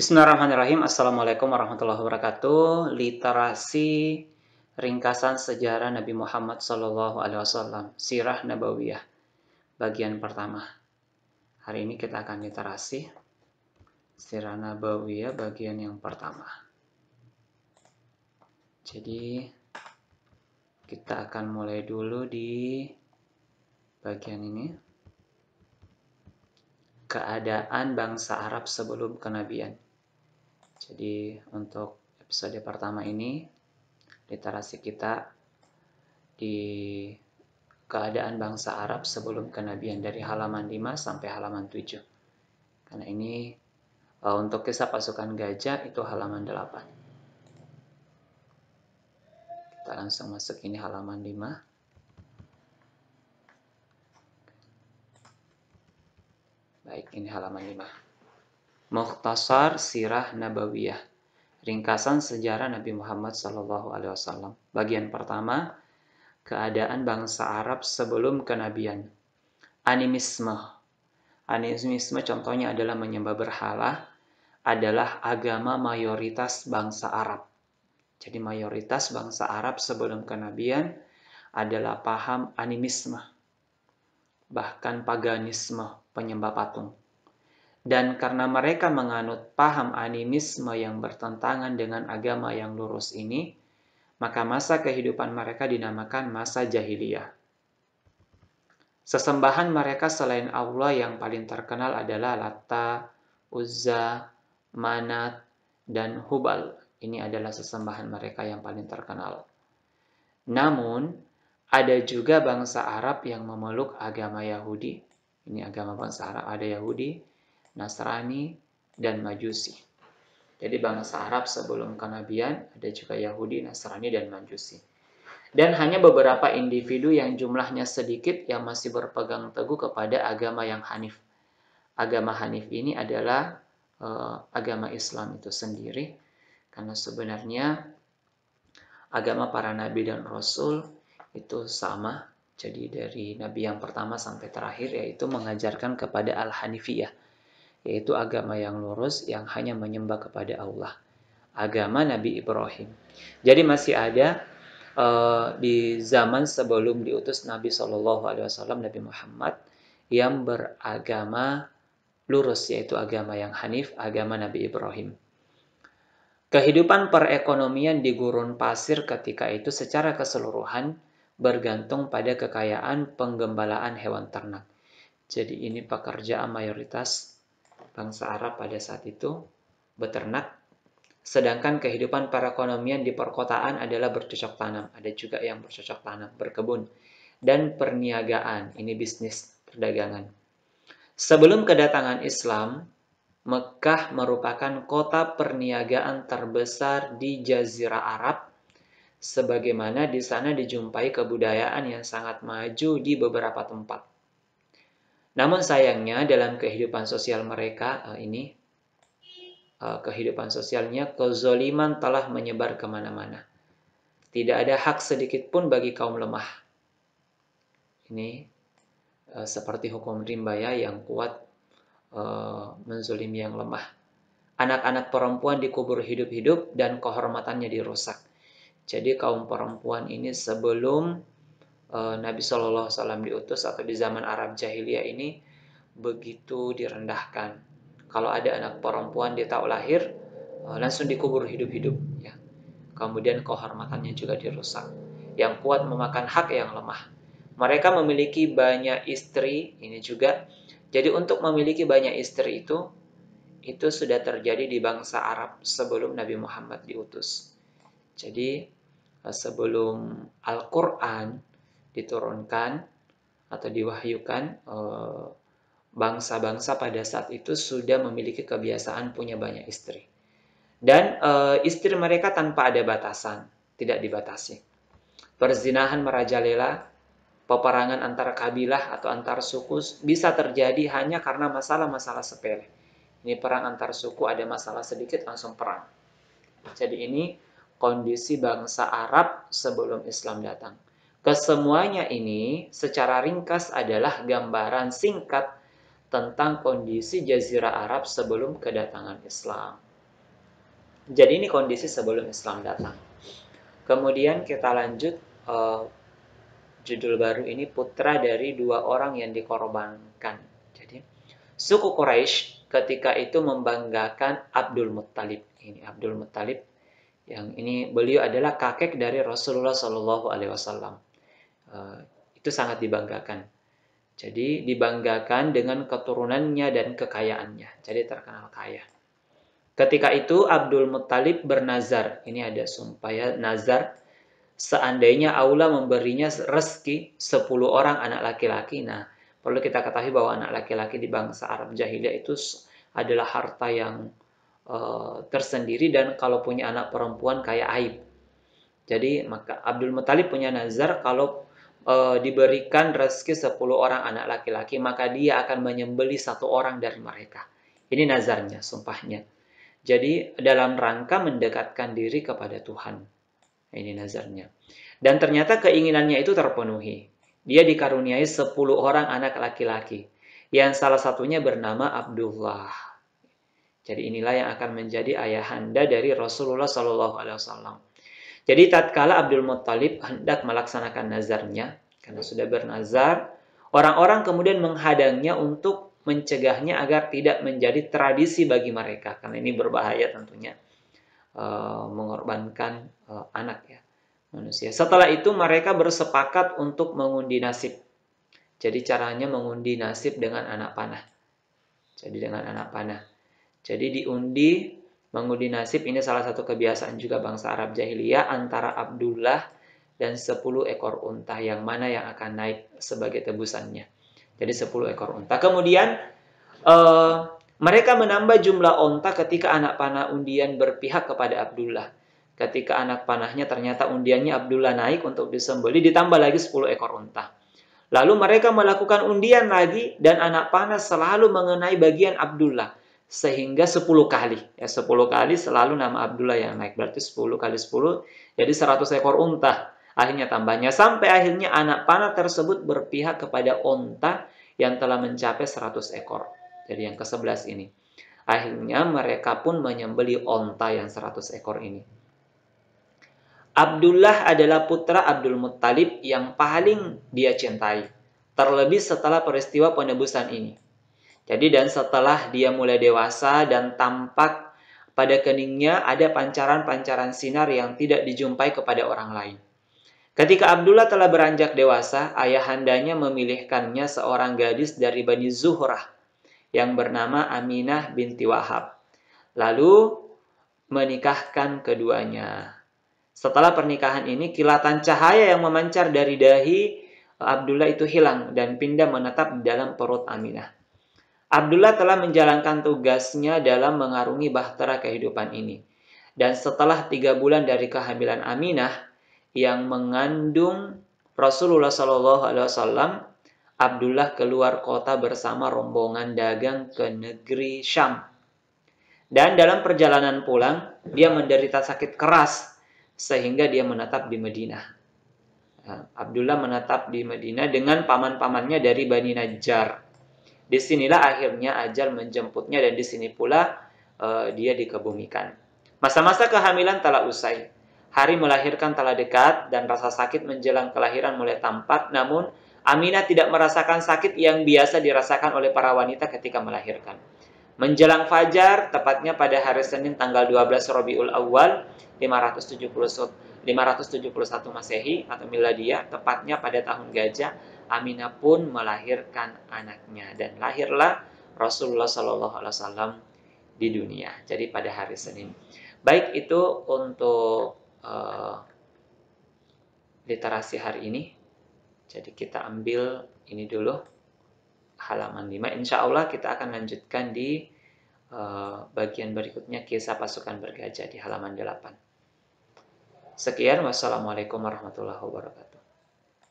Bismillahirrahmanirrahim. Assalamualaikum warahmatullahi wabarakatuh. Literasi ringkasan sejarah Nabi Muhammad SAW. Sirah Nabawiyah, bagian pertama. Hari ini kita akan literasi Sirah Nabawiyah bagian yang pertama. Jadi kita akan mulai dulu di bagian ini keadaan bangsa Arab sebelum kenabian jadi untuk episode pertama ini literasi kita di keadaan bangsa Arab sebelum kenabian dari halaman 5 sampai halaman 7. Karena ini eh, untuk kisah pasukan gajah itu halaman 8. Kita langsung masuk ini halaman 5. Baik, ini halaman 5. Mukhtasar Sirah Nabawiyah Ringkasan sejarah Nabi Muhammad SAW Bagian pertama Keadaan bangsa Arab sebelum kenabian Animisme Animisme contohnya adalah menyembah berhala adalah agama mayoritas bangsa Arab. Jadi mayoritas bangsa Arab sebelum kenabian adalah paham animisme, bahkan paganisme, penyembah patung dan karena mereka menganut paham animisme yang bertentangan dengan agama yang lurus ini, maka masa kehidupan mereka dinamakan masa jahiliyah. Sesembahan mereka selain Allah yang paling terkenal adalah Lata, Uzza, Manat, dan Hubal. Ini adalah sesembahan mereka yang paling terkenal. Namun, ada juga bangsa Arab yang memeluk agama Yahudi. Ini agama bangsa Arab, ada Yahudi, Nasrani, dan Majusi. Jadi bangsa Arab sebelum kenabian ada juga Yahudi, Nasrani, dan Majusi. Dan hanya beberapa individu yang jumlahnya sedikit yang masih berpegang teguh kepada agama yang hanif. Agama hanif ini adalah e, agama Islam itu sendiri, karena sebenarnya agama para nabi dan rasul itu sama. Jadi dari nabi yang pertama sampai terakhir yaitu mengajarkan kepada al-hanifiyah yaitu agama yang lurus yang hanya menyembah kepada Allah. Agama Nabi Ibrahim. Jadi masih ada uh, di zaman sebelum diutus Nabi Shallallahu Alaihi Wasallam Nabi Muhammad yang beragama lurus yaitu agama yang hanif, agama Nabi Ibrahim. Kehidupan perekonomian di gurun pasir ketika itu secara keseluruhan bergantung pada kekayaan penggembalaan hewan ternak. Jadi ini pekerjaan mayoritas bangsa Arab pada saat itu beternak, sedangkan kehidupan perekonomian di perkotaan adalah bercocok tanam. Ada juga yang bercocok tanam, berkebun, dan perniagaan. Ini bisnis perdagangan. Sebelum kedatangan Islam, Mekah merupakan kota perniagaan terbesar di Jazirah Arab, sebagaimana di sana dijumpai kebudayaan yang sangat maju di beberapa tempat. Namun sayangnya dalam kehidupan sosial mereka uh, ini uh, kehidupan sosialnya kezoliman telah menyebar kemana-mana. Tidak ada hak sedikit pun bagi kaum lemah. Ini uh, seperti hukum rimba ya yang kuat uh, menzolimi yang lemah. Anak-anak perempuan dikubur hidup-hidup dan kehormatannya dirusak. Jadi kaum perempuan ini sebelum Eh, Nabi Shallallahu Alaihi Wasallam diutus atau di zaman Arab Jahiliyah ini begitu direndahkan. Kalau ada anak perempuan dia tahu lahir eh, langsung dikubur hidup-hidup. Ya. Kemudian kehormatannya juga dirusak. Yang kuat memakan hak yang lemah. Mereka memiliki banyak istri ini juga. Jadi untuk memiliki banyak istri itu itu sudah terjadi di bangsa Arab sebelum Nabi Muhammad diutus. Jadi eh, sebelum Al-Quran diturunkan atau diwahyukan eh, bangsa-bangsa pada saat itu sudah memiliki kebiasaan punya banyak istri dan eh, istri mereka tanpa ada batasan tidak dibatasi perzinahan merajalela peperangan antara kabilah atau antar suku bisa terjadi hanya karena masalah-masalah sepele ini perang antar suku ada masalah sedikit langsung perang jadi ini kondisi bangsa Arab sebelum Islam datang Kesemuanya ini secara ringkas adalah gambaran singkat tentang kondisi Jazirah Arab sebelum kedatangan Islam. Jadi ini kondisi sebelum Islam datang. Kemudian kita lanjut uh, judul baru ini putra dari dua orang yang dikorbankan. Jadi suku Quraisy ketika itu membanggakan Abdul Muttalib. Ini Abdul Muttalib yang ini beliau adalah kakek dari Rasulullah Shallallahu Alaihi Wasallam Eh, itu sangat dibanggakan. Jadi dibanggakan dengan keturunannya dan kekayaannya. Jadi terkenal kaya. Ketika itu Abdul Muttalib bernazar. Ini ada sumpah ya, nazar. Seandainya Allah memberinya rezeki 10 orang anak laki-laki. Nah, perlu kita ketahui bahwa anak laki-laki di bangsa Arab jahiliyah itu adalah harta yang uh, tersendiri dan kalau punya anak perempuan kayak aib. Jadi maka Abdul Muttalib punya nazar kalau e, diberikan rezeki 10 orang anak laki-laki, maka dia akan menyembeli satu orang dari mereka. Ini nazarnya, sumpahnya. Jadi dalam rangka mendekatkan diri kepada Tuhan. Ini nazarnya. Dan ternyata keinginannya itu terpenuhi. Dia dikaruniai 10 orang anak laki-laki. Yang salah satunya bernama Abdullah. Jadi inilah yang akan menjadi ayahanda dari Rasulullah Shallallahu Alaihi Wasallam. Jadi tatkala Abdul Muttalib hendak melaksanakan nazarnya, karena sudah bernazar, orang-orang kemudian menghadangnya untuk mencegahnya agar tidak menjadi tradisi bagi mereka, karena ini berbahaya tentunya e, mengorbankan e, anak ya manusia. Setelah itu mereka bersepakat untuk mengundi nasib. Jadi caranya mengundi nasib dengan anak panah. Jadi dengan anak panah. Jadi diundi Mengundi nasib ini salah satu kebiasaan juga bangsa Arab jahiliyah antara Abdullah dan 10 ekor unta yang mana yang akan naik sebagai tebusannya. Jadi 10 ekor unta. Kemudian uh, mereka menambah jumlah unta ketika anak panah undian berpihak kepada Abdullah. Ketika anak panahnya ternyata undiannya Abdullah naik untuk disembeli ditambah lagi 10 ekor unta. Lalu mereka melakukan undian lagi dan anak panah selalu mengenai bagian Abdullah sehingga 10 kali. Ya, 10 kali selalu nama Abdullah yang naik. Berarti 10 kali 10, jadi 100 ekor unta. Akhirnya tambahnya sampai akhirnya anak panah tersebut berpihak kepada unta yang telah mencapai 100 ekor. Jadi yang ke-11 ini. Akhirnya mereka pun menyembeli unta yang 100 ekor ini. Abdullah adalah putra Abdul Muttalib yang paling dia cintai. Terlebih setelah peristiwa penebusan ini. Jadi dan setelah dia mulai dewasa dan tampak pada keningnya ada pancaran-pancaran sinar yang tidak dijumpai kepada orang lain. Ketika Abdullah telah beranjak dewasa, ayahandanya memilihkannya seorang gadis dari Bani Zuhrah yang bernama Aminah binti Wahab. Lalu menikahkan keduanya. Setelah pernikahan ini, kilatan cahaya yang memancar dari dahi Abdullah itu hilang dan pindah menetap di dalam perut Aminah. Abdullah telah menjalankan tugasnya dalam mengarungi bahtera kehidupan ini. Dan setelah tiga bulan dari kehamilan Aminah yang mengandung Rasulullah Shallallahu Alaihi Wasallam, Abdullah keluar kota bersama rombongan dagang ke negeri Syam. Dan dalam perjalanan pulang, dia menderita sakit keras sehingga dia menetap di Madinah. Nah, Abdullah menetap di Madinah dengan paman-pamannya dari Bani Najjar Disinilah akhirnya ajal menjemputnya dan di sini pula uh, dia dikebumikan. Masa-masa kehamilan telah usai. Hari melahirkan telah dekat dan rasa sakit menjelang kelahiran mulai tampak. Namun, Aminah tidak merasakan sakit yang biasa dirasakan oleh para wanita ketika melahirkan. Menjelang fajar, tepatnya pada hari Senin tanggal 12 Rabiul Awal 571 Masehi atau Miladia, tepatnya pada tahun gajah, Aminah pun melahirkan anaknya dan lahirlah Rasulullah Shallallahu Alaihi Wasallam di dunia. Jadi pada hari Senin. Baik itu untuk uh, literasi hari ini. Jadi kita ambil ini dulu halaman 5. Insya Allah kita akan lanjutkan di uh, bagian berikutnya kisah pasukan bergajah di halaman 8. Sekian wassalamualaikum warahmatullahi wabarakatuh.